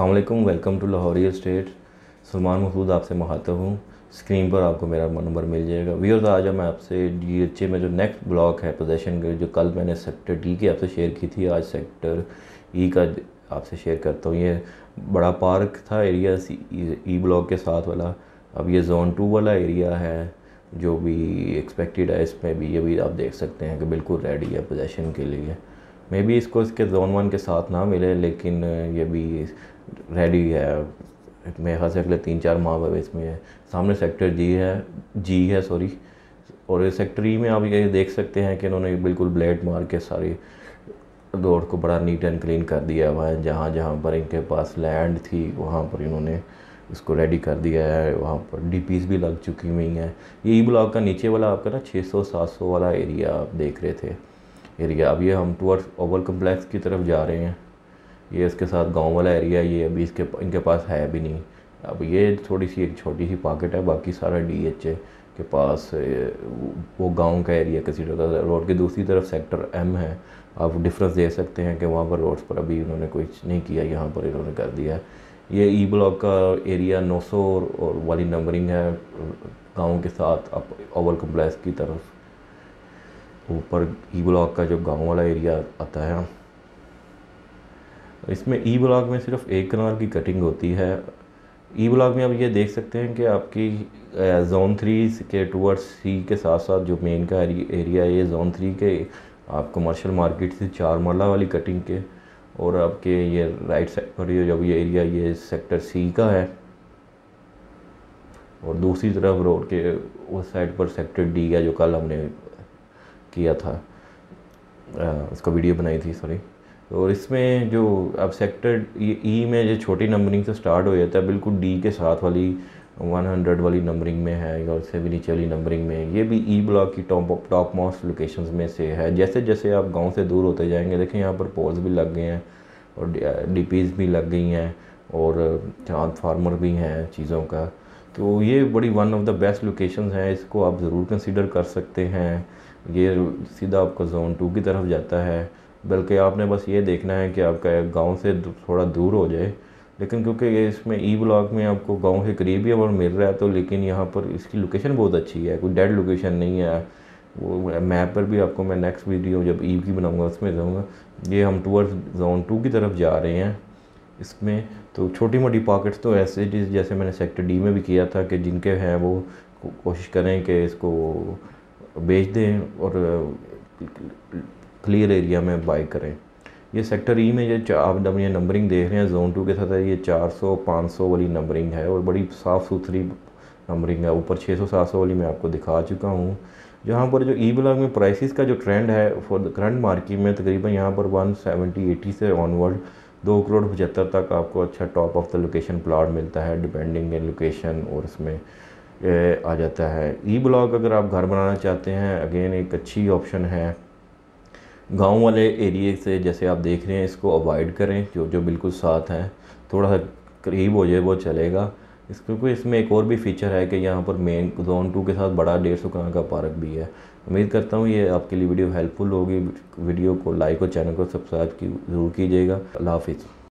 अल्लाम welcome to Lahori state Salman Masood आपसे महाता हूँ स्क्रीन पर आपको मेरा नंबर मिल जाएगा व्यूअर्स आज मैं आपसे डी एच ए में जो नेक्स्ट ब्लॉक है पोजेशन के जो कल मैंने सेक्टर डी की आपसे शेयर की थी आज सेक्टर ई e का आपसे शेयर करता हूँ ये बड़ा पार्क था एरिया ई ब्लॉक के साथ वाला अब ये जोन टू वाला एरिया है जो भी एक्सपेक्टेड है इसमें भी ये भी आप देख सकते हैं कि बिल्कुल रेडी है पोजेशन के लिए मे बी इसको इसके जोन वन के साथ ना मिले लेकिन ये भी रेडी है मेरे ख्याल से अगले तीन चार माह में इसमें है सामने सेक्टर जी है जी है सॉरी और इस सेक्टर ई e में आप ये देख सकते हैं कि इन्होंने बिल्कुल ब्लेड मार के सारी रोड को बड़ा नीट एंड क्लीन कर दिया हुआ है जहाँ जहाँ पर इनके पास लैंड थी वहाँ पर इन्होंने इसको रेडी कर दिया है वहाँ पर डी भी लग चुकी हुई हैं ये ई ब्लॉक का नीचे वाला आपका ना 600-700 वाला एरिया आप देख रहे थे एरिया अब ये हम टूअर्स ओवर कम्प्लेक्स की तरफ जा रहे हैं ये इसके साथ गांव वाला एरिया ये अभी इसके इनके पास है भी नहीं अब ये थोड़ी सी एक छोटी सी पॉकेट है बाकी सारा डी एच ए के पास वो गांव का एरिया किसी जगह रोड की दूसरी तरफ सेक्टर एम है आप डिफरेंस दे सकते हैं कि वहाँ पर रोड्स पर अभी उन्होंने कुछ नहीं किया यहाँ पर इन्होंने कर दिया ये ई e ब्लॉक का एरिया नौ सौ और वाली नंबरिंग है गाँव के साथ आप ओवल कम्प्लेक्स की तरफ ऊपर ई e ब्लॉक का जो गाँव वाला एरिया आता है इसमें ई ब्लॉक में सिर्फ एक कनाल की कटिंग होती है ई ब्लॉक में आप ये देख सकते हैं कि आपकी जोन थ्री के टूवर्ड्स सी के साथ साथ जो मेन का एरिया है ये जोन थ्री के आप कमर्शल मार्केट से चार मरला वाली कटिंग के और आपके ये राइट साइड पर जब ये एरिया ये सेक्टर सी का है और दूसरी तरफ रोड के उस साइड पर सेक्टर डी का जो कल हमने किया था आ, उसका वीडियो बनाई थी सॉरी और इसमें जो अब सेक्टर ई में जो छोटी नंबरिंग से स्टार्ट हो जाता है बिल्कुल डी के साथ वाली 100 वाली नंबरिंग में है या उससे भी नीचे वाली नंबरिंग में ये भी ई e ब्लॉक की टॉप टॉप मोस्ट लोकेशंस में से है जैसे जैसे आप गांव से दूर होते जाएंगे देखें यहाँ पर पोल्स भी लग गए हैं और डी भी लग गई हैं और ट्रांसफार्मर भी हैं चीज़ों का तो ये बड़ी one of the best location है इसको आप ज़रूर कंसिडर कर सकते हैं ये सीधा आपका जोन टू की तरफ जाता है बल्कि आपने बस ये देखना है कि आपका गांव से थोड़ा दूर हो जाए लेकिन क्योंकि ये इसमें ई ब्लॉक में आपको गांव के करीब ही अब मिल रहा है तो लेकिन यहाँ पर इसकी लोकेशन बहुत अच्छी है कोई डेड लोकेशन नहीं है वो मैप पर भी आपको मैं नेक्स्ट वीडियो जब ई की बनाऊँगा उसमें जाऊँगा ये हम टूअर्स जोन टू की तरफ जा रहे हैं इसमें तो छोटी मोटी पॉकेट्स तो ऐसे जैसे मैंने सेक्टर डी में भी किया था कि जिनके हैं वो कोशिश करें कि इसको बेच दें और क्लियर एरिया में बाई करें ये सेक्टर ई e में ये आप जब ये नंबरिंग देख रहे हैं जोन टू के साथ ये 400 500 वाली नंबरिंग है और बड़ी साफ़ सुथरी नंबरिंग है ऊपर 600 700 वाली मैं आपको दिखा चुका हूँ जहाँ पर जो ई e ब्लॉक में प्राइसेस का जो ट्रेंड है फॉर द करंट मार्केट में तकरीबन यहाँ पर 170 सेवेंटी से ऑनवर्ड दो करोड़ पचहत्तर तक आपको अच्छा top of the location plot मिलता है डिपेंडिंग इन लोकेशन और उसमें आ जाता है ई e ब्लॉक अगर आप घर बनाना चाहते हैं अगेन एक अच्छी ऑप्शन है गांव वाले एरिए से जैसे आप देख रहे हैं इसको अवॉइड करें जो जो बिल्कुल साथ हैं थोड़ा सा करीब हो जाए वो चलेगा इस क्योंकि इसमें एक और भी फीचर है कि यहाँ पर मेन जोन टू के साथ बड़ा डेढ़ सौ का पार्क भी है उम्मीद करता हूँ ये आपके लिए वीडियो हेल्पफुल होगी वीडियो को लाइक और चैनल को सब्सक्राइब की ज़रूर कीजिएगा अल्लाह हाफिज़